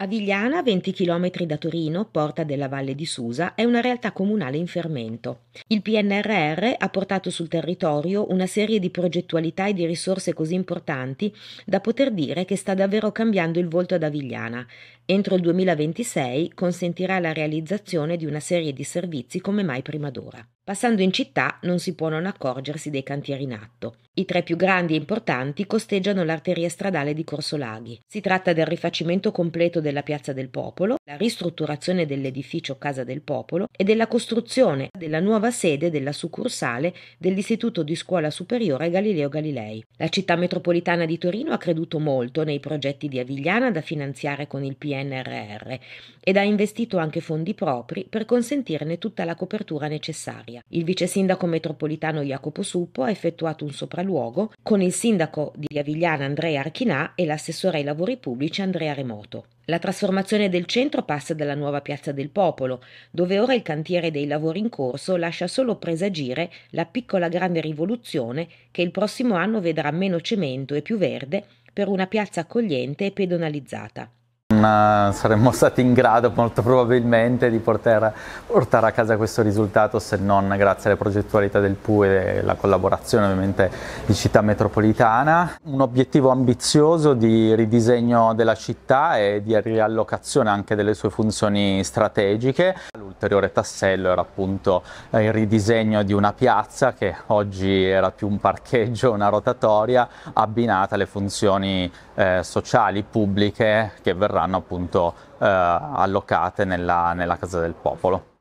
Avigliana, 20 km da Torino, porta della Valle di Susa, è una realtà comunale in fermento. Il PNRR ha portato sul territorio una serie di progettualità e di risorse così importanti da poter dire che sta davvero cambiando il volto ad Avigliana. Entro il 2026 consentirà la realizzazione di una serie di servizi come mai prima d'ora. Passando in città non si può non accorgersi dei cantieri in atto. I tre più grandi e importanti costeggiano l'arteria stradale di Corso Laghi. Si tratta del rifacimento completo del della Piazza del Popolo, la ristrutturazione dell'edificio Casa del Popolo e della costruzione della nuova sede della succursale dell'Istituto di Scuola Superiore Galileo Galilei. La città metropolitana di Torino ha creduto molto nei progetti di Avigliana da finanziare con il PNRR ed ha investito anche fondi propri per consentirne tutta la copertura necessaria. Il vice sindaco metropolitano Jacopo Suppo ha effettuato un sopralluogo con il sindaco di Avigliana Andrea Archinà e l'assessore ai lavori pubblici Andrea Remoto. La trasformazione del centro passa dalla nuova Piazza del Popolo, dove ora il cantiere dei lavori in corso lascia solo presagire la piccola grande rivoluzione che il prossimo anno vedrà meno cemento e più verde per una piazza accogliente e pedonalizzata non eh, saremmo stati in grado molto probabilmente di poter portare a casa questo risultato se non grazie alle progettualità del PU e la collaborazione ovviamente di città metropolitana. Un obiettivo ambizioso di ridisegno della città e di riallocazione anche delle sue funzioni strategiche. L'ulteriore tassello era appunto eh, il ridisegno di una piazza che oggi era più un parcheggio, una rotatoria, abbinata alle funzioni eh, sociali, pubbliche che verranno appunto eh, allocate nella, nella Casa del Popolo.